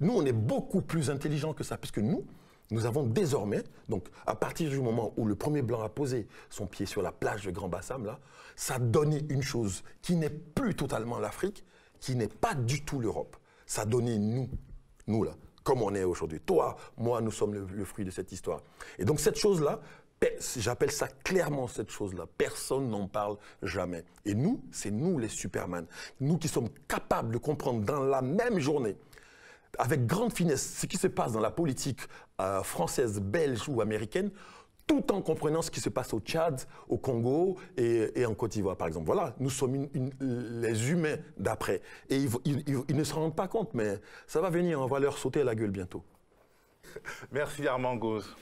Nous, on est beaucoup plus intelligents que ça, puisque nous, nous avons désormais, donc à partir du moment où le premier blanc a posé son pied sur la plage de Grand Bassam, là, ça donnait une chose qui n'est plus totalement l'Afrique, qui n'est pas du tout l'Europe. Ça donnait nous, nous là, comme on est aujourd'hui. Toi, moi, nous sommes le, le, fruit de cette histoire. Et donc cette chose-là, j'appelle ça clairement cette chose-là. Personne n'en parle jamais. Et nous, c'est nous les Superman. Nous qui sommes capables de comprendre dans la même journée avec grande finesse ce qui se passe dans la politique euh, française, belge ou américaine, tout en comprenant ce qui se passe au Tchad, au Congo et, en Côte d'Ivoire, par exemple. Voilà, nous sommes les humains d'après. Et ils, ne se rendent pas compte, mais ça va venir, on va leur sauter à la gueule bientôt. Merci Armand Gauze.